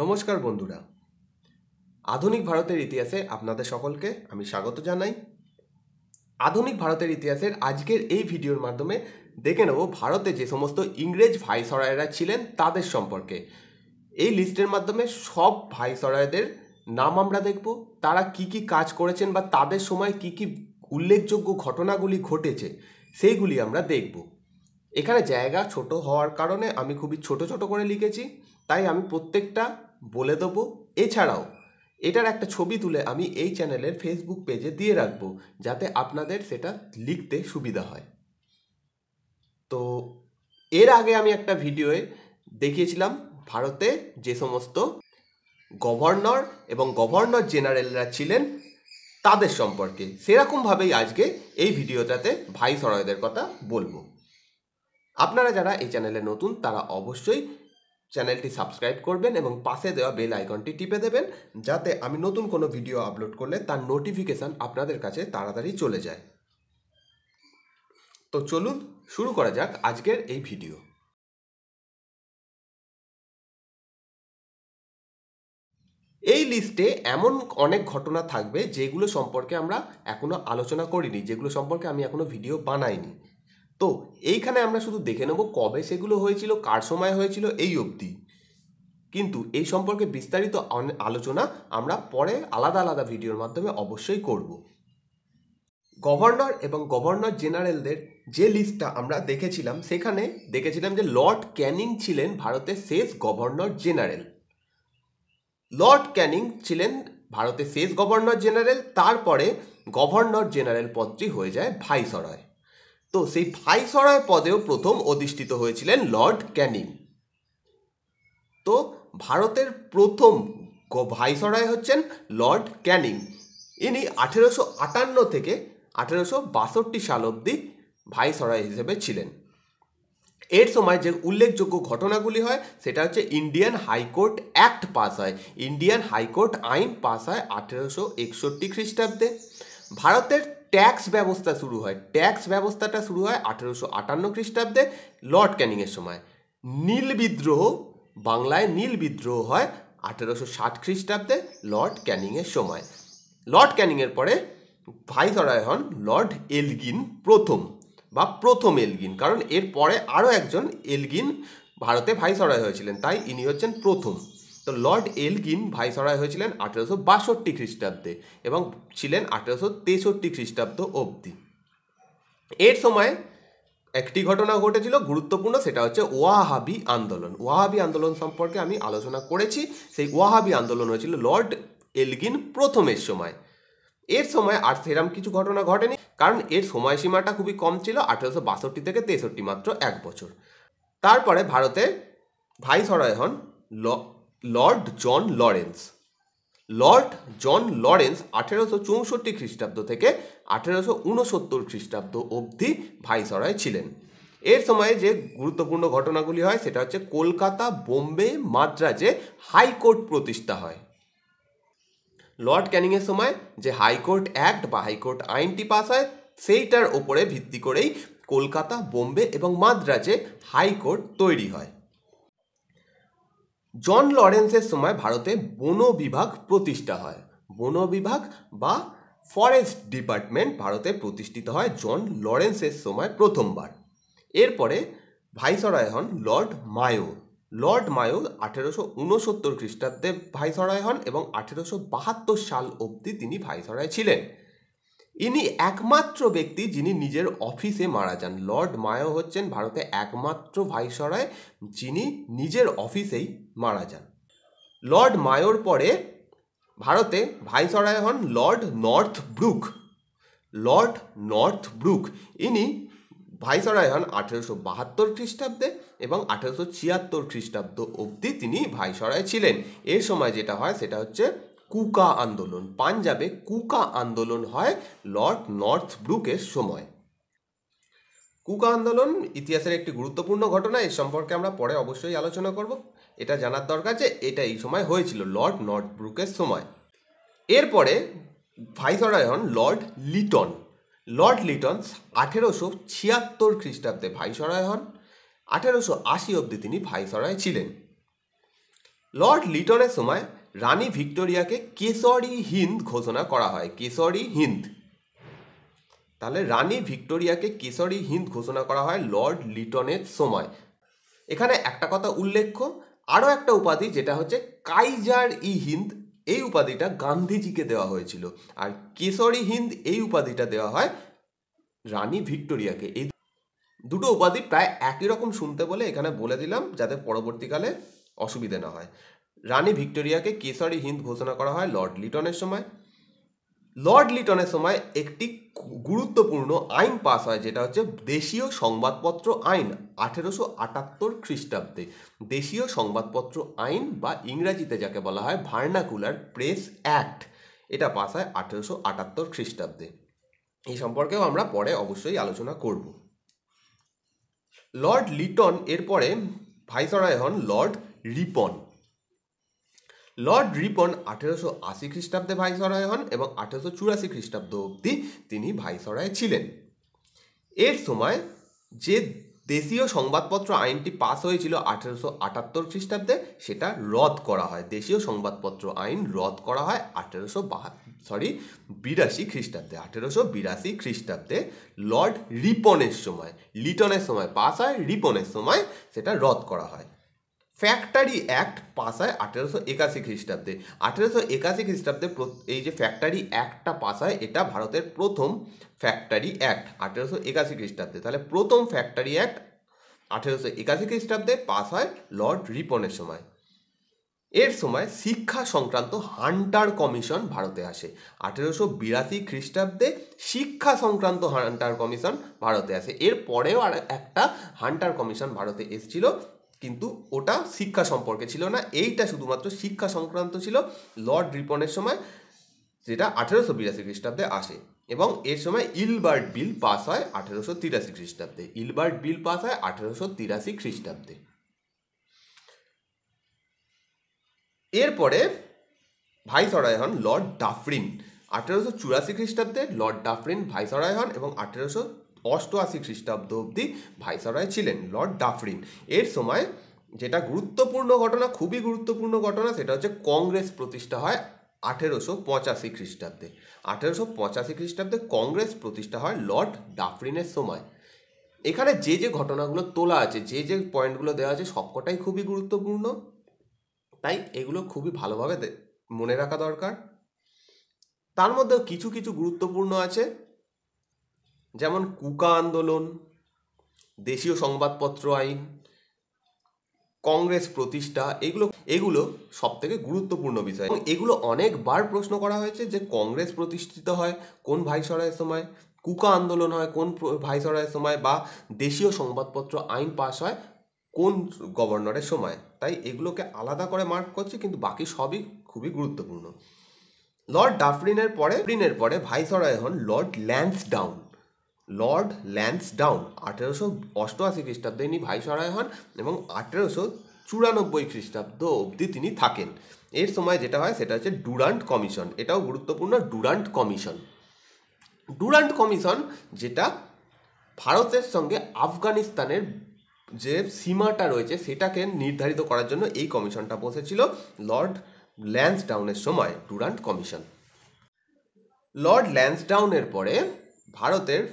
নমস্কার বন্ধুরা আধুনিক ভারতের ইতিহাসে আপনাদের সকলকে আমি স্বাগত জানাই আধুনিক ভারতের ইতিহাসের আজকের এই ভিডিওর মাধ্যমে দেখে নেব ভারতে যে সমস্ত ইংরেজ ভাইসরয়েরা ছিলেন তাদের সম্পর্কে এই লিস্টের মাধ্যমে সব ভাইসরয়দের নাম আমরা দেখব তারা কি কি কাজ করেছেন বা তাদের সময় কি কি উল্লেখযোগ্য ঘটনাগুলি ঘটেছে সেইগুলি আমরা দেখব এখানে জায়গা ছোট হওয়ার কারণে আমি খুবই ছোট ছোট করে লিখেছি তাই আমি প্রত্যেকটা বলে দেবো এছাড়াও এটার একটা ছবি তুলে আমি এই চ্যানেলের ফেসবুক পেজে দিয়ে রাখবো যাতে আপনাদের সেটা লিখতে সুবিধা হয় তো এর আগে আমি একটা ভিডিওয়ে দেখিয়েছিলাম ভারতে যে সমস্ত গভর্নর এবং গভর্নর জেনারেলরা ছিলেন তাদের সম্পর্কে সেরকমভাবেই আজকে এই ভিডিওটাতে ভাইসরয়দের কথা বলবো আপনারা যারা এই চ্যানেলে নতুন তারা অবশ্যই চ্যানেলটি সাবস্ক্রাইব করবেন এবং পাশে দেওয়া বেল আইকনটি টিপে দেবেন যাতে আমি নতুন কোনো ভিডিও আপলোড করলে তার নোটিফিকেশান আপনাদের কাছে তাড়াতাড়ি চলে যায় তো চলুন শুরু করা যাক আজকের এই ভিডিও এই লিস্টে এমন অনেক ঘটনা থাকবে যেগুলো সম্পর্কে আমরা এখনও আলোচনা করিনি যেগুলো সম্পর্কে আমি এখনও ভিডিও বানাইনি তো এইখানে আমরা শুধু দেখে নেব কবে সেগুলো হয়েছিল কার সময় হয়েছিল এই অবধি কিন্তু এই সম্পর্কে বিস্তারিত আলোচনা আমরা পরে আলাদা আলাদা ভিডিওর মাধ্যমে অবশ্যই করব গভর্নর এবং গভর্নর জেনারেলদের যে লিস্টটা আমরা দেখেছিলাম সেখানে দেখেছিলাম যে লর্ড ক্যানিং ছিলেন ভারতের শেষ গভর্নর জেনারেল লর্ড ক্যানিং ছিলেন ভারতের শেষ গভর্নর জেনারেল তারপরে গভর্নর জেনারেল পদটি হয়ে যায় ভাইসরয় তো সেই ভাইসরয় পদেও প্রথম অধিষ্ঠিত হয়েছিলেন লর্ড ক্যানিং তো ভারতের প্রথম ভাইসরয় হচ্ছেন লর্ড ক্যানিং ইনি আঠেরোশো আটান্ন থেকে আঠেরোশো বাষট্টি সাল অবধি ভাইসরয় হিসেবে ছিলেন এর সময় যে উল্লেখযোগ্য ঘটনাগুলি হয় সেটা হচ্ছে ইন্ডিয়ান হাইকোর্ট অ্যাক্ট পাস হয় ইন্ডিয়ান হাইকোর্ট আইন পাস হয় আঠেরোশো একষট্টি খ্রিস্টাব্দে ভারতের ট্যাক্স ব্যবস্থা শুরু হয় ট্যাক্স ব্যবস্থাটা শুরু হয় আঠেরোশো আটান্ন খ্রিস্টাব্দে লর্ড ক্যানিংয়ের সময় নীল বিদ্রোহ বাংলায় নীল বিদ্রোহ হয় আঠেরোশো ষাট খ্রিস্টাব্দে লর্ড ক্যানিংয়ের সময় লর্ড ক্যানিংয়ের পরে ভাইসরয় হন লর্ড এলগিন প্রথম বা প্রথম এলগিন কারণ এরপরে আরও একজন এলগিন ভারতে ভাইসরয় হয়েছিলেন তাই ইনি হচ্ছেন প্রথম তো লর্ড এলগিন ভাইসরয় হয়েছিলেন আঠেরোশো বাষট্টি খ্রিস্টাব্দে এবং ছিলেন আঠেরোশো তেষট্টি খ্রিস্টাব্দ অবধি এর সময় একটি ঘটনা ঘটেছিল গুরুত্বপূর্ণ সেটা হচ্ছে ওয়াহাবি আন্দোলন ওয়াহাবি আন্দোলন সম্পর্কে আমি আলোচনা করেছি সেই ওয়াহাবি আন্দোলন হয়েছিল লর্ড এলগিন প্রথমের সময় এর সময় আর সেরম কিছু ঘটনা ঘটেনি কারণ এর সময়সীমাটা খুবই কম ছিল আঠেরোশো বাষট্টি থেকে তেষট্টি মাত্র এক বছর তারপরে ভারতে ভাইসরয় হন ল lord John Lawrence lord John Lawrence আঠেরোশো চৌষট্টি খ্রিস্টাব্দ থেকে আঠেরোশো উনসত্তর খ্রিস্টাব্দ অবধি ভাইসরয় ছিলেন এর সময়ে যে গুরুত্বপূর্ণ ঘটনাগুলি হয় সেটা হচ্ছে কলকাতা বোম্বে মাদ্রাজে হাইকোর্ট প্রতিষ্ঠা হয় লর্ড ক্যানিংয়ের সময় যে হাইকোর্ট অ্যাক্ট বা হাইকোর্ট আইনটি পাস হয় সেইটার ওপরে ভিত্তি করেই কলকাতা বোম্বে এবং মাদ্রাজে হাইকোর্ট তৈরি হয় জন লরেন্সের সময় ভারতে বন বিভাগ প্রতিষ্ঠা হয় বন বিভাগ বা ফরেস্ট ডিপার্টমেন্ট ভারতে প্রতিষ্ঠিত হয় জন লরেন্সের সময় প্রথমবার এরপরে ভাইসরয় হন লর্ড মায়ো লর্ড মায়ো আঠেরোশো উনসত্তর খ্রিস্টাব্দে ভাইসরয় হন এবং আঠেরোশো বাহাত্তর সাল অবধি তিনি ভাইসরয় ছিলেন ইনি একমাত্র ব্যক্তি যিনি নিজের অফিসে মারা যান লর্ড মায়ো হচ্ছেন ভারতে একমাত্র ভাইসরায় যিনি নিজের অফিসেই মারা যান লর্ড মায়োর পরে ভারতে ভাইসরায় হন lord Northbrook lord Northbrook ইনি ভাইসরায় হন আঠেরোশো বাহাত্তর খ্রিস্টাব্দে এবং আঠেরোশো ছিয়াত্তর খ্রিস্টাব্দ অবধি তিনি ভাইসরায় ছিলেন এর সময় যেটা হয় সেটা হচ্ছে কুকা আন্দোলন পাঞ্জাবে কুকা আন্দোলন হয় লর্ড নর্থ ব্রুকের সময় কুকা আন্দোলন ইতিহাসের একটি গুরুত্বপূর্ণ ঘটনা এ সম্পর্কে আমরা পরে অবশ্যই আলোচনা করব এটা জানার দরকার যে এটা এই সময় হয়েছিল লর্ড নর্থ ব্রুকের সময় এরপরে ভাইসরয় হন লর্ড লিটন লর্ড লিটন আঠেরোশো ছিয়াত্তর খ্রিস্টাব্দে ভাইসরয় হন আঠেরোশো আশি অবধি তিনি ভাইসরয় ছিলেন লর্ড লিটনের সময় রানী ভিক্টোরিয়াকে কেশরি হিন্দ ঘোষণা করা হয় কেশরি হিন্দ তাহলে রানী ভিক্টোরিয়াকে কেশরি হিন্দ ঘোষণা করা হয় লর্ড লিটনের সময় এখানে একটা কথা উল্লেখ্য আরও একটা উপাধি যেটা হচ্ছে কাইজার ই হিন্দ এই উপাধিটা গান্ধীজিকে দেওয়া হয়েছিল আর কেশরি হিন্দ এই উপাধিটা দেওয়া হয় রানী ভিক্টোরিয়াকে এই দুটো উপাধি প্রায় একই রকম শুনতে বলে এখানে বলে দিলাম যাতে পরবর্তীকালে অসুবিধে না হয় রানী ভিক্টোরিয়াকে কেশরী হিন্দ ঘোষণা করা হয় লর্ড লিটনের সময় লর্ড লিটনের সময় একটি গুরুত্বপূর্ণ আইন পাস হয় যেটা হচ্ছে দেশীয় সংবাদপত্র আইন আঠেরোশো আটাত্তর খ্রিস্টাব্দে দেশীয় সংবাদপত্র আইন বা ইংরাজিতে যাকে বলা হয় ভার্নাকুলার প্রেস অ্যাক্ট এটা পাস হয় আঠেরোশো আটাত্তর খ্রিস্টাব্দে এই সম্পর্কেও আমরা পরে অবশ্যই আলোচনা করব লর্ড লিটন এরপরে ভাইসরয় হন লর্ড রিপন লর্ড রিপন আঠেরোশো আশি খ্রিস্টাব্দে ভাইসরয় হন এবং আঠেরোশো চুরাশি খ্রিস্টাব্দ অবধি তিনি ভাইসরয় ছিলেন এর সময় যে দেশীয় সংবাদপত্র আইনটি পাস হয়েছিল আঠেরোশো আটাত্তর খ্রিস্টাব্দে সেটা রদ করা হয় দেশীয় সংবাদপত্র আইন রদ করা হয় আঠেরোশো সরি বিরাশি খ্রিস্টাব্দে আঠেরোশো বিরাশি খ্রিস্টাব্দে লর্ড রিপনের সময় লিটনের সময় পাস হয় রিপনের সময় সেটা রদ করা হয় ফ্যাক্টরি অ্যাক্ট পাস হয় আঠেরোশো একাশি খ্রিস্টাব্দে আঠেরোশো একাশি খ্রিস্টাব্দে এই যে ফ্যাক্টরি অ্যাক্টটা পাস হয় এটা ভারতের প্রথম ফ্যাক্টরি অ্যাক্ট আঠেরোশো একাশি খ্রিস্টাব্দে তাহলে প্রথম ফ্যাক্টরি অ্যাক্ট আঠেরোশো একাশি খ্রিস্টাব্দে পাস হয় লর্ড রিপনের সময় এর সময় শিক্ষা সংক্রান্ত হান্টার কমিশন ভারতে আসে আঠেরোশো বিরাশি খ্রিস্টাব্দে শিক্ষা সংক্রান্ত হান্টার কমিশন ভারতে আসে এর পরেও আর একটা হান্টার কমিশন ভারতে এসেছিল কিন্তু ওটা শিক্ষা সম্পর্কে ছিল না এইটা শুধুমাত্র শিক্ষা সংক্রান্ত ছিল লর্ড রিপনের সময় যেটা আঠেরোশো বিরাশি খ্রিস্টাব্দে আসে এবং এর সময় ইলবার্ট বিল পাস হয় আঠেরোশো তিরাশি খ্রিস্টাব্দে ইলবার্ট বিল পাস হয় আঠেরোশো তিরাশি খ্রিস্টাব্দে এরপরে ভাইসরয় হন লর্ড ডাফরিন আঠেরোশো চুরাশি খ্রিস্টাব্দে লর্ড ডাফরিন ভাইসরয় হন এবং আঠেরোশো অষ্টআশি খ্রিস্টাব্দ অবধি ভাইসরয় ছিলেন লর্ড ডাফরিন এর সময় যেটা গুরুত্বপূর্ণ ঘটনা খুবই গুরুত্বপূর্ণ ঘটনা সেটা হচ্ছে কংগ্রেস প্রতিষ্ঠা হয় আঠেরোশো পঁচাশি খ্রিস্টাব্দে আঠেরোশো পঁচাশি খ্রিস্টাব্দে কংগ্রেস প্রতিষ্ঠা হয় লর্ড ডাফরিনের সময় এখানে যে যে ঘটনাগুলো তোলা আছে যে যে পয়েন্টগুলো দেওয়া আছে সবকটাই খুবই গুরুত্বপূর্ণ তাই এগুলো খুবই ভালোভাবে মনে রাখা দরকার তার মধ্যে কিছু কিছু গুরুত্বপূর্ণ আছে যেমন কুকা আন্দোলন দেশীয় সংবাদপত্র আইন কংগ্রেস প্রতিষ্ঠা এগুলো এগুলো সব থেকে গুরুত্বপূর্ণ বিষয় এবং এগুলো অনেকবার প্রশ্ন করা হয়েছে যে কংগ্রেস প্রতিষ্ঠিত হয় কোন ভাইসরায়ের সময় কুকা আন্দোলন হয় কোন ভাইসরয়ের সময় বা দেশীয় সংবাদপত্র আইন পাশ হয় কোন গভর্নরের সময় তাই এগুলোকে আলাদা করে মার্ক করছে কিন্তু বাকি সবই খুবই গুরুত্বপূর্ণ লর্ড ডাফরিনের পরে ডাফরিনের পরে ভাইসরয় হন lord Lansdowne lord Lansdowne আঠেরোশো অষ্টআশি খ্রিস্টাব্দে ইনি ভাইসরায় হন এবং আঠেরোশো চুরানব্বই খ্রিস্টাব্দ অবধি তিনি থাকেন এর সময় যেটা হয় সেটা হচ্ছে ডুরান্ট কমিশন এটাও গুরুত্বপূর্ণ ডুরান্ট কমিশন ডুরান্ট কমিশন যেটা ভারতের সঙ্গে আফগানিস্তানের যে সীমাটা রয়েছে সেটাকে নির্ধারিত করার জন্য এই কমিশনটা বসেছিল লর্ড ল্যান্সডাউনের সময় ডুরান্ট কমিশন লর্ড ল্যান্সডাউনের পরে ভারতের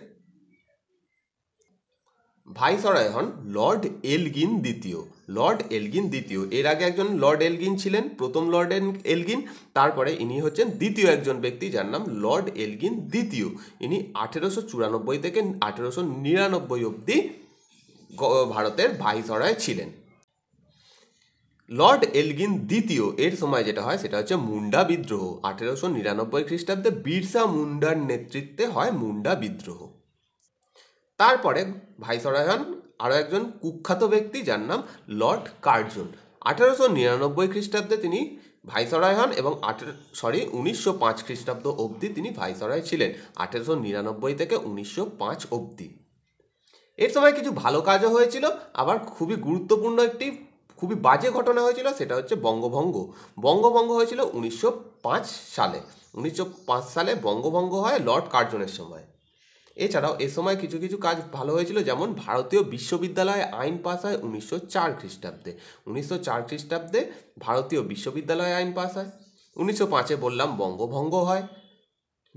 ভাইসরয় হন লর্ড এলগিন দ্বিতীয় লর্ড এলগিন দ্বিতীয় এর আগে একজন লর্ড এলগিন ছিলেন প্রথম লর্ড এলগিন তারপরে ইনি হচ্ছেন দ্বিতীয় একজন ব্যক্তি যার নাম লর্ড এলগিন দ্বিতীয় ইনি আঠেরোশো চুরানব্বই থেকে আঠেরোশো নিরানব্বই অবধি ভারতের ভাইসরয় ছিলেন লর্ড এলগিন দ্বিতীয় এর সময় যেটা হয় সেটা হচ্ছে মুন্ডা বিদ্রোহ আঠেরোশো নিরানব্বই খ্রিস্টাব্দে বিরসা মুন্ডার নেতৃত্বে হয় মুন্ডা বিদ্রোহ তারপরে ভাইসরয় হন আরও একজন কুখ্যাত ব্যক্তি যার নাম লর্ড কার্জন আঠারোশো নিরানব্বই খ্রিস্টাব্দে তিনি ভাইসরয় হন এবং আঠেরো সরি উনিশশো পাঁচ খ্রিস্টাব্দ অবধি তিনি ভাইসরয় ছিলেন আঠেরোশো নিরানব্বই থেকে উনিশশো পাঁচ অবধি এর সময় কিছু ভালো কাজও হয়েছিল আবার খুবই গুরুত্বপূর্ণ একটি খুবই বাজে ঘটনা হয়েছিল সেটা হচ্ছে বঙ্গভঙ্গ বঙ্গভঙ্গ হয়েছিল উনিশশো সালে উনিশশো সালে বঙ্গভঙ্গ হয় লর্ড কার্জনের সময় এছাড়াও এ সময় কিছু কিছু কাজ ভালো হয়েছিল যেমন ভারতীয় বিশ্ববিদ্যালয়ে আইন পাস হয় উনিশশো চার খ্রিস্টাব্দে উনিশশো চার খ্রিস্টাব্দে ভারতীয় বিশ্ববিদ্যালয়ে আইন পাস হয় উনিশশো পাঁচে বললাম বঙ্গভঙ্গ হয়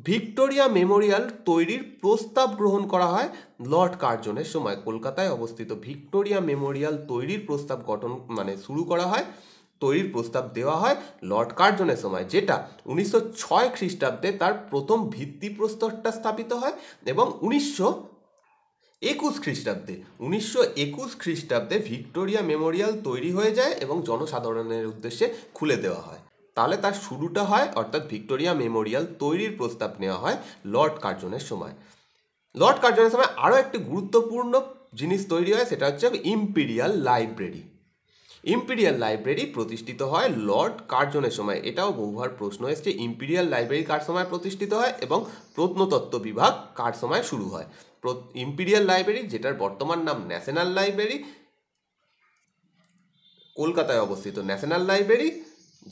ভিক্টোরিয়া মেমোরিয়াল তৈরির প্রস্তাব গ্রহণ করা হয় লর্ড কার্জনের সময় কলকাতায় অবস্থিত ভিক্টোরিয়া মেমোরিয়াল তৈরির প্রস্তাব গঠন মানে শুরু করা হয় তৈরির প্রস্তাব দেওয়া হয় লর্ড কার্জনের সময় যেটা উনিশশো ছয় খ্রিস্টাব্দে তার প্রথম ভিত্তি প্রস্তরটা স্থাপিত হয় এবং উনিশশো একুশ খ্রিস্টাব্দে উনিশশো একুশ খ্রিস্টাব্দে ভিক্টোরিয়া মেমোরিয়াল তৈরি হয়ে যায় এবং জনসাধারণের উদ্দেশ্যে খুলে দেওয়া হয় তাহলে তার শুরুটা হয় অর্থাৎ ভিক্টোরিয়া মেমোরিয়াল তৈরির প্রস্তাব নেওয়া হয় লর্ড কার্জনের সময় লর্ড কার্জনের সময় আরও একটি গুরুত্বপূর্ণ জিনিস তৈরি হয় সেটা হচ্ছে ইম্পিরিয়াল লাইব্রেরি ইম্পিরিয়াল লাইব্রেরি প্রতিষ্ঠিত হয় লর্ড কার্জনের সময় এটাও বহুবার প্রশ্ন এসছে ইম্পিরিয়াল লাইব্রেরি কার সময় প্রতিষ্ঠিত হয় এবং প্রত্নতত্ত্ব বিভাগ কার সময় শুরু হয় ইম্পিরিয়াল লাইব্রেরি যেটার বর্তমান নাম ন্যাশনাল লাইব্রেরি কলকাতায় অবস্থিত ন্যাশনাল লাইব্রেরি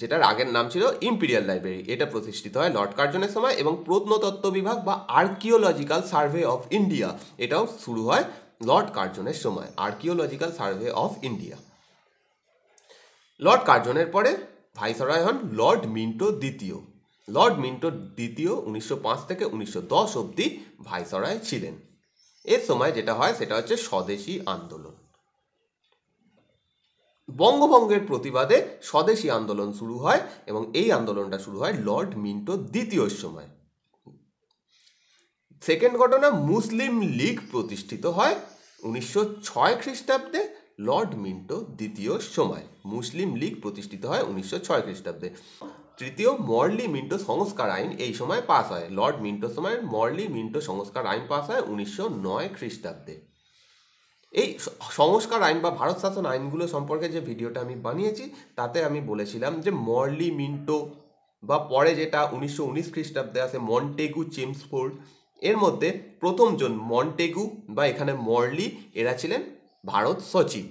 যেটার আগের নাম ছিল ইম্পিরিয়াল লাইব্রেরি এটা প্রতিষ্ঠিত হয় লর্ড কার্জনের সময় এবং প্রত্নতত্ত্ব বিভাগ বা আর্কিওলজিক্যাল সার্ভে অফ ইন্ডিয়া এটাও শুরু হয় লর্ড কার্জনের সময় archaeological survey of India lord কার্জনের পরে ভাইসরয় হন লর্ড মিন্টো দ্বিতীয় লর্ড মিন্টো দ্বিতীয় উনিশশো থেকে উনিশশো অবধি ভাইসরয় ছিলেন এর সময় যেটা হয় সেটা হচ্ছে স্বদেশী আন্দোলন বঙ্গভঙ্গের প্রতিবাদে স্বদেশী আন্দোলন শুরু হয় এবং এই আন্দোলনটা শুরু হয় লর্ড মিন্টো দ্বিতীয় সময় সেকেন্ড ঘটনা মুসলিম লীগ প্রতিষ্ঠিত হয় উনিশশো ছয় খ্রিস্টাব্দে লর্ড মিন্টো দ্বিতীয় সময় মুসলিম লীগ প্রতিষ্ঠিত হয় উনিশশো ছয় খ্রিস্টাব্দে তৃতীয় মর্লি মিন্টো সংস্কার আইন এই সময় পাস হয় লর্ড মিন্টোর সময় মর্লি মিন্টো সংস্কার আইন পাস হয় উনিশশো নয় খ্রিস্টাব্দে এই সংস্কার আইন বা ভারত শাসন আইনগুলো সম্পর্কে যে ভিডিওটা আমি বানিয়েছি তাতে আমি বলেছিলাম যে মর্লি মিন্টো বা পরে যেটা উনিশশো উনিশ খ্রিস্টাব্দে আছে মন্টেগু চেমসফোর্ড এর মধ্যে প্রথমজন মন্টেগু বা এখানে মর্লি এরা ছিলেন ভারত সচিব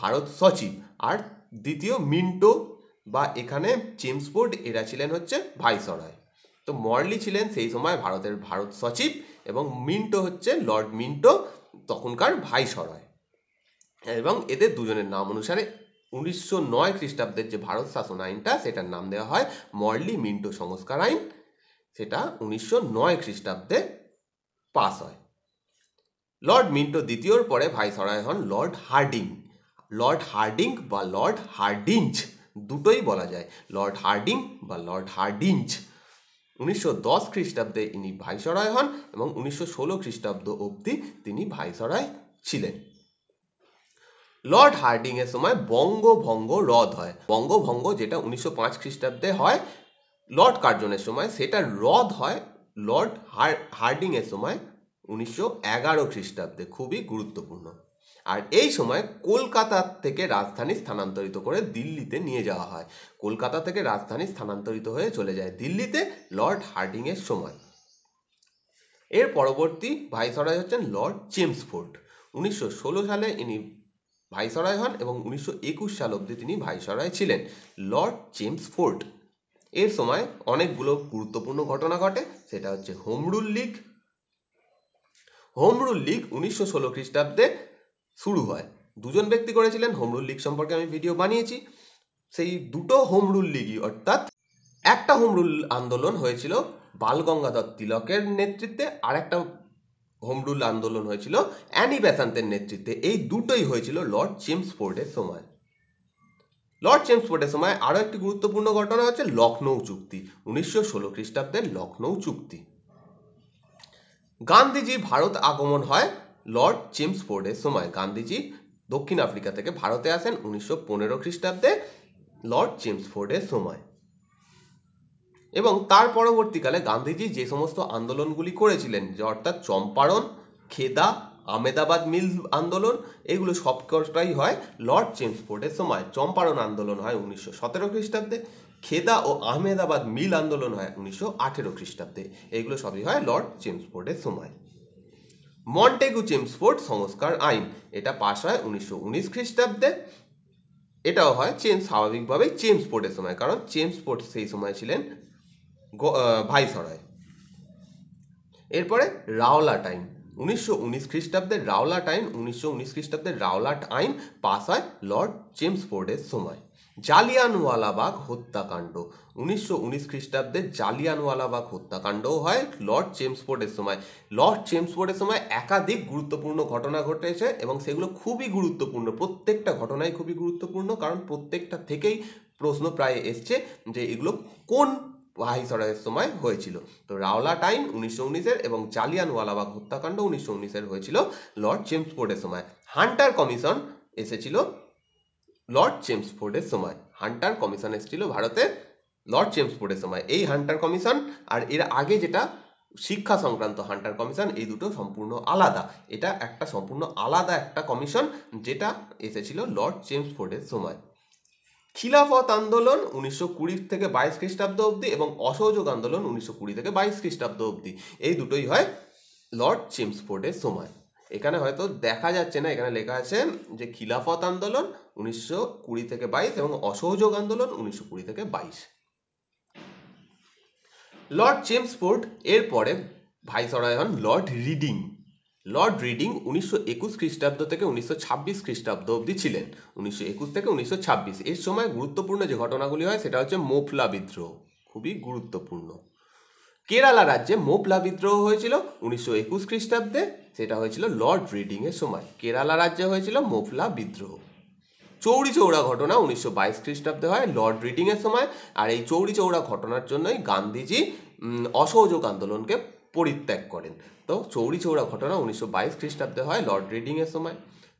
ভারত সচিব আর দ্বিতীয় মিন্টো বা এখানে চেমসফোর্ড এরা ছিলেন হচ্ছে ভাইসরয় তো মর্লি ছিলেন সেই সময় ভারতের ভারত সচিব এবং মিন্টো হচ্ছে লর্ড মিন্টো তখনকার ভাইসরয় এবং এদের দুজনের নাম অনুসারে উনিশশো নয় খ্রিস্টাব্দের যে ভারত শাসন আইনটা সেটার নাম দেওয়া হয় মর্লি মিন্টো সংস্কার আইন সেটা উনিশশো নয় খ্রিস্টাব্দে পাস হয় লর্ড মিন্টো দ্বিতীয়র পরে ভাইসরয় হন লর্ড হার্ডিং লর্ড হার্ডিং বা লর্ড হার্ডিঞ্চ দুটোই বলা যায় লর্ড হার্ডিং বা লর্ড হার্ডিঞ্চ উনিশশো দশ খ্রিস্টাব্দে ইনি ভাইসরয় হন এবং উনিশশো ষোলো খ্রিস্টাব্দ অবধি তিনি ভাইসরয় ছিলেন লর্ড হার্ডিংয়ের সময় বঙ্গভঙ্গ রদ হয় বঙ্গভঙ্গ যেটা উনিশশো পাঁচ খ্রিস্টাব্দে হয় লর্ড কার্জনের সময় সেটা রদ হয় লর্ড হার্ডিংয়ের সময় উনিশশো এগারো খ্রিস্টাব্দে খুবই গুরুত্বপূর্ণ আর এই সময় কলকাতা থেকে রাজধানী স্থানান্তরিত করে দিল্লিতে নিয়ে যাওয়া হয় কলকাতা থেকে রাজধানী স্থানান্তরিত হয়ে চলে যায় দিল্লিতে লর্ড হার্ডিংয়ের সময় এর পরবর্তী ভাইসরাই হচ্ছেন লর্ড চেমসফোর্ড উনিশশো ষোলো সালে ইনি ভাইসরয় হন এবং উনিশশো একুশ সাল অবধি তিনি ভাইসরয় ছিলেন লর্ড জেমস এর সময় অনেকগুলো গুরুত্বপূর্ণ ঘটনা ঘটে সেটা হচ্ছে home rule league home rule league league উনিশশো ষোলো খ্রিস্টাব্দে শুরু হয় দুজন ব্যক্তি করেছিলেন হোমরুল লীগ লিগ সম্পর্কে আমি ভিডিও বানিয়েছি সেই দুটো হোমরুল লীগই লিগই অর্থাৎ একটা হোমরুল আন্দোলন হয়েছিল বাল গঙ্গাধর তিলকের নেতৃত্বে আর একটা হোমরুল আন্দোলন হয়েছিল অ্যানি বেসান্তের নেতৃত্বে এই দুটোই হয়েছিল লর্ড জেমস ফোর্ডের সময় লর্ড জেমস ফোর্ডের সময় আরও একটি গুরুত্বপূর্ণ ঘটনা হচ্ছে লখনৌ চুক্তি উনিশশো ষোলো খ্রিস্টাব্দের লখনৌ চুক্তি গান্ধীজি ভারত আগমন হয় লর্ড জেমস ফোর্ডের সময় গান্ধীজি দক্ষিণ আফ্রিকা থেকে ভারতে আসেন উনিশশো পনেরো খ্রিস্টাব্দে লর্ড জেমস ফোর্ডের সময় এবং তার পরবর্তীকালে গান্ধীজি যে সমস্ত আন্দোলনগুলি করেছিলেন যে অর্থাৎ চম্পারণ খেদা আমেদাবাদ মিল আন্দোলন এগুলো সবকটাই হয় লর্ড জেমস ফোর্ডের সময় চম্পারণ আন্দোলন হয় উনিশশো সতেরো খ্রিস্টাব্দে খেদা ও আহমেদাবাদ মিল আন্দোলন হয় উনিশশো আঠেরো খ্রিস্টাব্দে এগুলো সবই হয় লর্ড চেমসফোর্ডের সময় মন্টেগু চেমসফোর্ড সংস্কার আইন এটা পাশ হয় উনিশশো উনিশ খ্রিস্টাব্দে এটাও হয় চেম স্বাভাবিকভাবেই চেমসফোর্ডের সময় কারণ চেমসফোর্ড সেই সময় ছিলেন ভাইসরয় এরপরে রাওলা টাইম উনিশশো উনিশ খ্রিস্টাব্দের রাওলাট আইন উনিশশো উনিশ খ্রিস্টাব্দের রাওলাট আইন পাস হয় লর্ড চেমসফোর্ডের সময় জালিয়ানওয়ালাবাগ হত্যাকাণ্ড উনিশশো উনিশ খ্রিস্টাব্দে জালিয়ানওয়ালাবাগ হত্যাকাণ্ডও হয় লর্ড চেমসফোর্ডের সময় লর্ড চেমসফোর্ডের সময় একাধিক গুরুত্বপূর্ণ ঘটনা ঘটেছে এবং সেগুলো খুবই গুরুত্বপূর্ণ প্রত্যেকটা ঘটনাই খুবই গুরুত্বপূর্ণ কারণ প্রত্যেকটা থেকেই প্রশ্ন প্রায় এসছে যে এগুলো কোন ভাইসরয়ের সময় হয়েছিল তো রাওলা টাইম উনিশশো উনিশের এবং জালিয়ানওয়ালাবাগ হত্যাকাণ্ড উনিশশো উনিশের হয়েছিল লর্ড চেমসফোর্ডের সময় হান্টার কমিশন এসেছিল লর্ড জেমস ফোর্ডের সময় হান্টার কমিশন এসেছিল ভারতের লর্ড জেমস ফোর্ডের সময় এই হান্টার কমিশন আর এর আগে যেটা শিক্ষা সংক্রান্ত হান্টার কমিশন এই দুটো সম্পূর্ণ আলাদা এটা একটা সম্পূর্ণ আলাদা একটা কমিশন যেটা এসেছিল লর্ড জেমস ফোর্ডের সময় খিলাফত আন্দোলন উনিশশো কুড়ি থেকে বাইশ খ্রিস্টাব্দ অবধি এবং অসহযোগ আন্দোলন উনিশশো কুড়ি থেকে বাইশ খ্রিস্টাব্দ অবধি এই দুটোই হয় লর্ড জেমস ফোর্ডের সময় এখানে হয়তো দেখা যাচ্ছে না এখানে লেখা আছে যে খিলাফত আন্দোলন উনিশশো কুড়ি থেকে বাইশ এবং অসহযোগ আন্দোলন উনিশশো কুড়ি থেকে বাইশ লর্ড চেমসফোর্ড এরপরে ভাইসরয় হন লর্ড রিডিং লর্ড রিডিং উনিশশো একুশ খ্রিস্টাব্দ থেকে উনিশশো ছাব্বিশ খ্রিস্টাব্দ অবধি ছিলেন উনিশশো একুশ থেকে উনিশশো ছাব্বিশ এর সময় গুরুত্বপূর্ণ যে ঘটনাগুলি হয় সেটা হচ্ছে মোফলা বিদ্রোহ খুবই গুরুত্বপূর্ণ কেরালা রাজ্যে মোপলা বিদ্রোহ হয়েছিল উনিশশো একুশ খ্রিস্টাব্দে সেটা হয়েছিল লর্ড রিডিংয়ের সময় কেরালা রাজ্যে হয়েছিল মোফলা বিদ্রোহ চৌরি চৌড়া ঘটনা উনিশশো বাইশ খ্রিস্টাব্দে হয় লর্ড রিডিংয়ের সময় আর এই চৌরি চৌড়া ঘটনার জন্যই গান্ধীজি অসহযোগ আন্দোলনকে পরিত্যাগ করেন তো চৌরি চৌড়া ঘটনা উনিশশো বাইশ খ্রিস্টাব্দে হয় লর্ড রিডিংয়ের সময়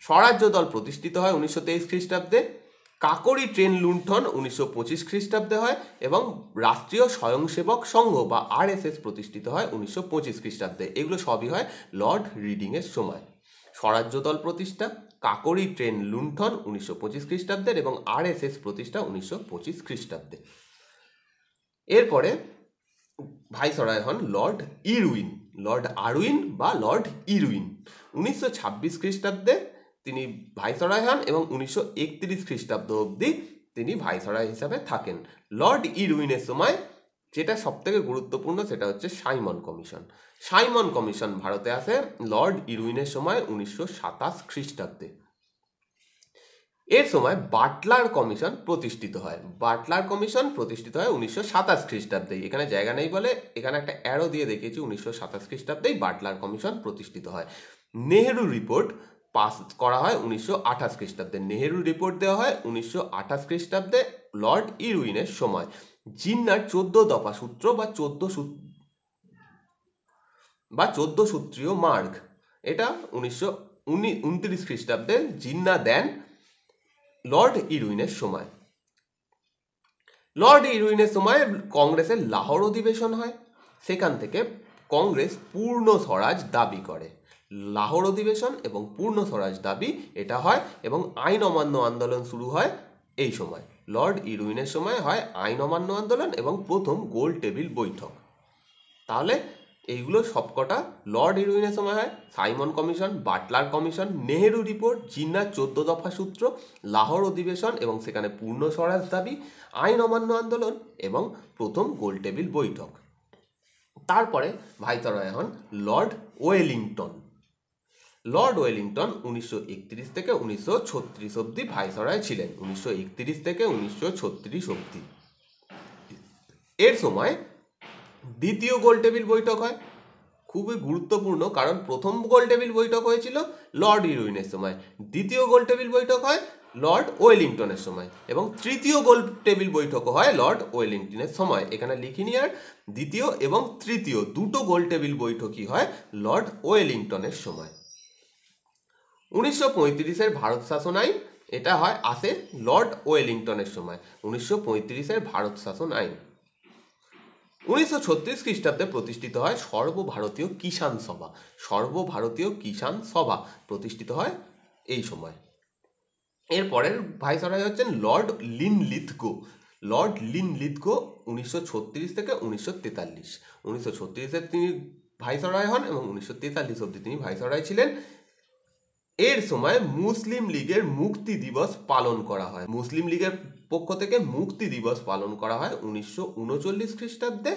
স্বরাজ্য দল প্রতিষ্ঠিত হয় উনিশশো তেইশ খ্রিস্টাব্দে কাকরি ট্রেন লুণ্ঠন উনিশশো পঁচিশ খ্রিস্টাব্দে হয় এবং রাষ্ট্রীয় স্বয়ংসেবক সংঘ বা আরএসএস প্রতিষ্ঠিত হয় উনিশশো পঁচিশ খ্রিস্টাব্দে এগুলো সবই হয় লর্ড রিডিংয়ের সময় স্বরাজ্য দল প্রতিষ্ঠা কাকরি ট্রেন লুণ্ঠন উনিশশো পঁচিশ খ্রিস্টাব্দের এবং আরএসএস প্রতিষ্ঠা উনিশশো পঁচিশ খ্রিস্টাব্দে এরপরে ভাইসরায় হন লর্ড ইরুইন লর্ড আরউইন বা লর্ড ইরুইন উনিশশো ছাব্বিশ খ্রিস্টাব্দে তিনি ভাইসরয় হন এবং উনিশশো একত্রিশ খ্রিস্টাব্দ অবধি তিনি ভাইসরয় হিসাবে থাকেন লর্ড ইরুইনের সময় যেটা সবথেকে গুরুত্বপূর্ণ সেটা হচ্ছে সাইমন কমিশন সাইমন কমিশন ভারতে আসে লর্ড ইরুইনের সময় উনিশশো সাতাশ খ্রিস্টাব্দে এর সময় বাটলার কমিশন প্রতিষ্ঠিত হয় বাটলার কমিশন প্রতিষ্ঠিত হয় উনিশশো সাতাশ খ্রিস্টাব্দেই এখানে জায়গা নেই বলে এখানে একটা অ্যারো দিয়ে দেখেছি উনিশশো সাতাশ খ্রিস্টাব্দেই বাটলার কমিশন প্রতিষ্ঠিত হয় নেহেরু রিপোর্ট পাস করা হয় উনিশশো আঠাশ খ্রিস্টাব্দে নেহেরু রিপোর্ট দেওয়া হয় উনিশশো আঠাশ খ্রিস্টাব্দে লর্ড ইরুইনের সময় জিন্নার চোদ্দ দফা সূত্র বা চোদ্দ বা চোদ্দ সূত্রীয় মার্গ এটা উনিশশো উনি উনত্রিশ খ্রিস্টাব্দে জিন্না দেন লর্ড ইরুইনের সময় লর্ড ইরুইনের সময় কংগ্রেসের লাহোর অধিবেশন হয় সেখান থেকে কংগ্রেস পূর্ণ স্বরাজ দাবি করে লাহোর অধিবেশন এবং পূর্ণ স্বরাজ দাবি এটা হয় এবং আইন অমান্য আন্দোলন শুরু হয় এই সময় লর্ড ইরুইনের সময় হয় আইন অমান্য আন্দোলন এবং প্রথম গোল টেবিল বৈঠক তাহলে এইগুলো সবকটা লর্ড ইরুইনের সময় হয় Simon commission Butler commission Nehru report জিন্নার চোদ্দ দফা সূত্র লাহোর অধিবেশন এবং সেখানে পূর্ণ স্বরাজ দাবি আইন অমান্য আন্দোলন এবং প্রথম গোল টেবিল বৈঠক তারপরে ভাইতরয় হন লর্ড ওয়েলিংটন লর্ড ওয়েলিংটন উনিশশো থেকে উনিশশো অব্দি ভাইসরয় ছিলেন উনিশশো থেকে উনিশশো অব্দি এর সময় দ্বিতীয় গোল টেবিল বৈঠক হয় খুবই গুরুত্বপূর্ণ কারণ প্রথম গোল টেবিল বৈঠক হয়েছিল লর্ড ইরুইনের সময় দ্বিতীয় গোল টেবিল বৈঠক হয় লর্ড ওয়েলিংটনের সময় এবং তৃতীয় গোল টেবিল বৈঠকও হয় লর্ড ওয়েলিংটনের সময় এখানে লিখিনি আর দ্বিতীয় এবং তৃতীয় দুটো গোল টেবিল বৈঠকই হয় লর্ড ওয়েলিংটনের সময় উনিশশো পঁয়ত্রিশের ভারত শাসন আইন এটা হয় আসে লর্ড ওয়েলিংটনের সময় উনিশশো পঁয়ত্রিশের ভারত শাসন আইন উনিশশো ছত্রিশ খ্রিস্টাব্দে প্রতিষ্ঠিত হয় সর্বভারতীয় কিষাণ সভা সর্বভারতীয় কিষাণ সভা প্রতিষ্ঠিত হয় এই সময় এরপরের ভাইসরাই হচ্ছেন lord Linlithgow lord Linlithgow উনিশশো ছত্রিশ থেকে উনিশশো তেতাল্লিশ উনিশশো ছত্রিশে তিনি ভাইসরয় হন এবং উনিশশো তেতাল্লিশ অবধি তিনি ভাইসরয় ছিলেন এর সময় মুসলিম লীগের মুক্তি দিবস পালন করা হয় মুসলিম লীগের পক্ষ থেকে মুক্তি দিবস পালন করা হয় উনিশশো উনচল্লিশ খ্রিস্টাব্দে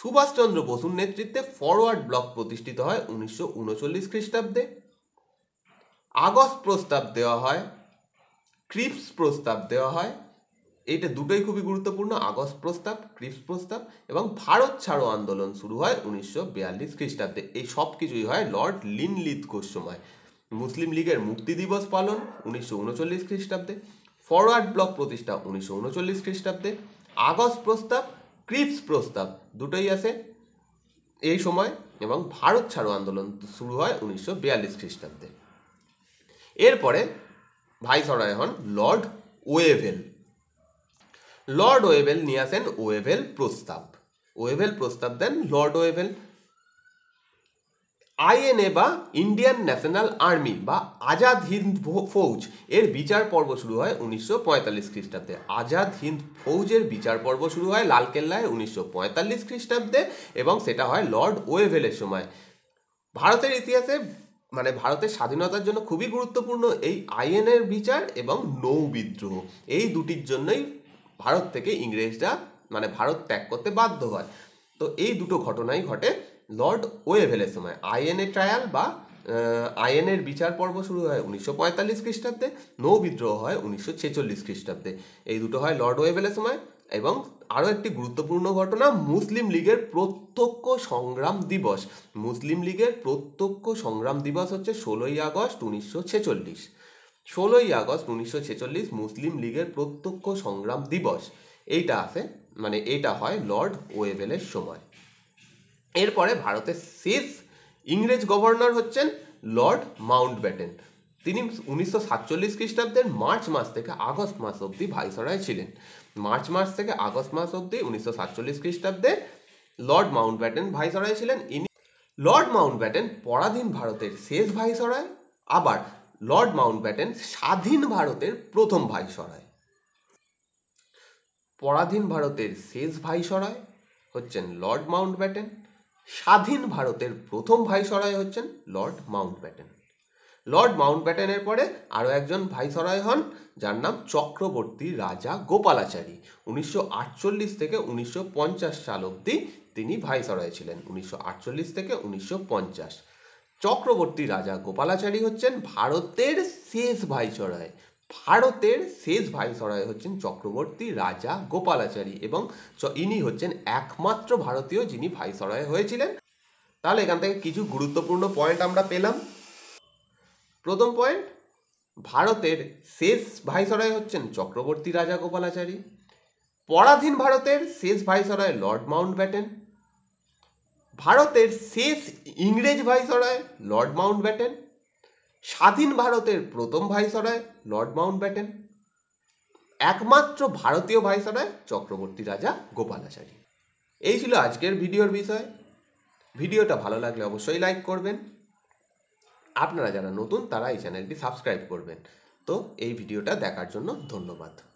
সুভাষচন্দ্র বসুর নেতৃত্বে ফরওয়ার্ড ব্লক প্রতিষ্ঠিত হয় উনিশশো উনচল্লিশ খ্রিস্টাব্দে আগস্ট প্রস্তাব দেওয়া হয় ক্রিপস প্রস্তাব দেওয়া হয় এইটা দুটোই খুবই গুরুত্বপূর্ণ আগস্ট প্রস্তাব ক্রিপস প্রস্তাব এবং ভারত ছাড়ো আন্দোলন শুরু হয় উনিশশো বিয়াল্লিশ খ্রিস্টাব্দে এই সব কিছুই হয় লর্ড লিনলিথ ঘোষ সময় মুসলিম লীগের মুক্তি দিবস পালন উনিশশো উনচল্লিশ খ্রিস্টাব্দে ফরওয়ার্ড ব্লক প্রতিষ্ঠা উনিশশো উনচল্লিশ খ্রিস্টাব্দে আগস্ট প্রস্তাব ক্রিপস প্রস্তাব দুটোই আছে এই সময় এবং ভারত ছাড়ো আন্দোলন শুরু হয় উনিশশো বিয়াল্লিশ খ্রিস্টাব্দে এরপরে ভাইসরয় হন লর্ড ওয়েভেল লর্ড ওয়েভেল নিয়ে আসেন ওয়েভেল প্রস্তাব ওয়েভেল প্রস্তাব দেন লর্ড ওয়েভেল আইএনএ বা ইন্ডিয়ান ন্যাশনাল আর্মি বা আজাদ হিন্দ ফৌজ এর বিচার পর্ব শুরু হয় উনিশশো পঁয়তাল্লিশ খ্রিস্টাব্দে আজাদ হিন্দ ফৌজের বিচার পর্ব শুরু হয় লালকেল্লায় উনিশশো পঁয়তাল্লিশ খ্রিস্টাব্দে এবং সেটা হয় লর্ড ওয়েভেলের সময় ভারতের ইতিহাসে মানে ভারতের স্বাধীনতার জন্য খুবই গুরুত্বপূর্ণ এই আইএনএর বিচার এবং নৌ বিদ্রোহ এই দুটির জন্যই ভারত থেকে ইংরেজরা মানে ভারত ত্যাগ করতে বাধ্য হয় তো এই দুটো ঘটনাই ঘটে লর্ড ওয়েভেলের সময় আইএনএ ট্রায়াল বা আইএনের বিচার পর্ব শুরু হয় উনিশশো পঁয়তাল্লিশ খ্রিস্টাব্দে নৌ বিদ্রোহ হয় উনিশশো ছেচল্লিশ খ্রিস্টাব্দে এই দুটো হয় লর্ড ওয়েভেলের সময় এবং আরও একটি গুরুত্বপূর্ণ ঘটনা মুসলিম লীগের প্রত্যক্ষ সংগ্রাম দিবস মুসলিম লীগের প্রত্যক্ষ সংগ্রাম দিবস হচ্ছে ষোলোই আগস্ট উনিশশো ছেচল্লিশ ষোলোই আগস্ট উনিশশো ছেচল্লিশ মুসলিম লীগের প্রত্যক্ষ সংগ্রাম দিবস এইটা আসে মানে এটা হয় লর্ড ওয়েবেলের সময় এরপরে ভারতের শেষ ইংরেজ গভর্নর হচ্ছেন লর্ড মাউন্ট ব্যাটেন তিনি উনিশশো সাতচল্লিশ খ্রিস্টাব্দের মার্চ মাস থেকে আগস্ট মাস অবধি ভাইসরায় ছিলেন মার্চ মাস থেকে আগস্ট মাস অবধি উনিশশো সাতচল্লিশ খ্রিস্টাব্দে লর্ড মাউন্ট ব্যাটেন ভাইসরায় ছিলেন ইনি লর্ড মাউন্ট ব্যাটেন পরাধীন ভারতের শেষ ভাইসরায় আবার লর্ড মাউন্টব্যাটেন স্বাধীন ভারতের প্রথম ভাইসরয় পরাধীন ভারতের শেষ ভাইসরয় হচ্ছেন লর্ড মাউন্টব্যাটেন স্বাধীন ভারতের প্রথম ভাইসরয় হচ্ছেন লর্ড মাউন্টব্যাটেন লর্ড মাউন্টব্যাটেনের পরে আরও একজন ভাইসরয় হন যার নাম চক্রবর্তী রাজা গোপালাচারী উনিশশো থেকে উনিশশো সাল অবধি তিনি ভাইসরয় ছিলেন উনিশশো থেকে উনিশশো চক্রবর্তী রাজা গোপালাচারী হচ্ছেন ভারতের শেষ ভাইসরয় ভারতের শেষ ভাইসরয় হচ্ছেন চক্রবর্তী রাজা গোপালাচারী এবং ইনি হচ্ছেন একমাত্র ভারতীয় যিনি ভাইসরয় হয়েছিলেন তাহলে এখান থেকে কিছু গুরুত্বপূর্ণ পয়েন্ট আমরা পেলাম প্রথম পয়েন্ট ভারতের শেষ ভাইসরয় হচ্ছেন চক্রবর্তী রাজা গোপালাচারী পরাধীন ভারতের শেষ ভাইসরয় লর্ড মাউন্ট ব্যাটেন ভারতের শেষ ইংরেজ ভাইসরয় লর্ড মাউন্ট ব্যাটেন স্বাধীন ভারতের প্রথম ভাইসরয় লর্ড মাউন্ট ব্যাটেন একমাত্র ভারতীয় ভাইসরয় চক্রবর্তী রাজা গোপালাচারী এই ছিল আজকের ভিডিওর বিষয় ভিডিওটা ভালো লাগলে অবশ্যই লাইক করবেন আপনারা যারা নতুন তারা এই চ্যানেলটি সাবস্ক্রাইব করবেন তো এই ভিডিওটা দেখার জন্য ধন্যবাদ